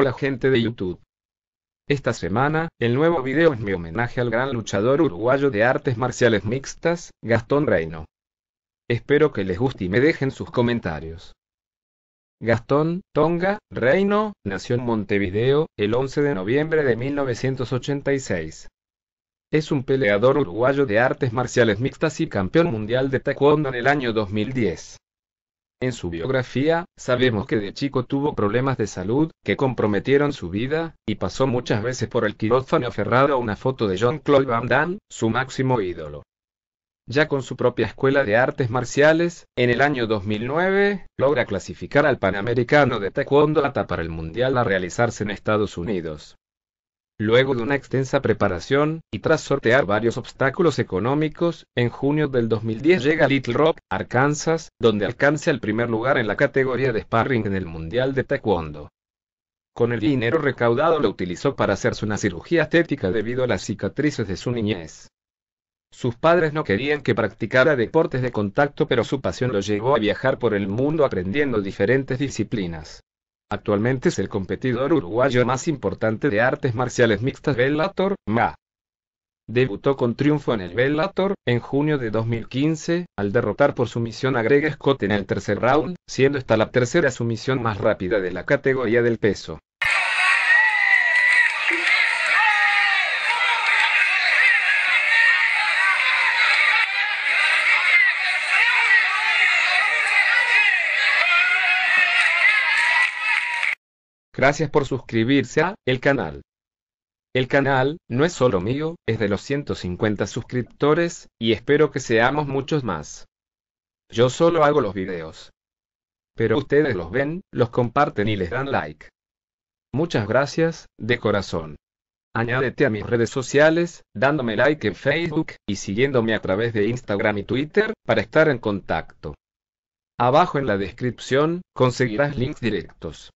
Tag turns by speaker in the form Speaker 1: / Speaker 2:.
Speaker 1: Hola gente de YouTube. Esta semana, el nuevo video es mi homenaje al gran luchador uruguayo de artes marciales mixtas, Gastón Reino. Espero que les guste y me dejen sus comentarios. Gastón, Tonga, Reino, nació en Montevideo, el 11 de noviembre de 1986. Es un peleador uruguayo de artes marciales mixtas y campeón mundial de taekwondo en el año 2010. En su biografía, sabemos que de chico tuvo problemas de salud, que comprometieron su vida, y pasó muchas veces por el quirófano aferrado a una foto de John claude Van Damme, su máximo ídolo. Ya con su propia escuela de artes marciales, en el año 2009, logra clasificar al Panamericano de Taekwondo ATA para el Mundial a realizarse en Estados Unidos. Luego de una extensa preparación, y tras sortear varios obstáculos económicos, en junio del 2010 llega a Little Rock, Arkansas, donde alcanza el primer lugar en la categoría de sparring en el Mundial de Taekwondo. Con el dinero recaudado lo utilizó para hacerse una cirugía estética debido a las cicatrices de su niñez. Sus padres no querían que practicara deportes de contacto, pero su pasión lo llevó a viajar por el mundo aprendiendo diferentes disciplinas. Actualmente es el competidor uruguayo más importante de artes marciales mixtas Bellator, MA. Debutó con triunfo en el Bellator en junio de 2015, al derrotar por sumisión a Greg Scott en el tercer round, siendo esta la tercera sumisión más rápida de la categoría del peso. Gracias por suscribirse a el canal. El canal, no es solo mío, es de los 150 suscriptores, y espero que seamos muchos más. Yo solo hago los videos. Pero ustedes los ven, los comparten y les dan like. Muchas gracias, de corazón. Añádete a mis redes sociales, dándome like en Facebook y siguiéndome a través de Instagram y Twitter para estar en contacto. Abajo en la descripción conseguirás links directos.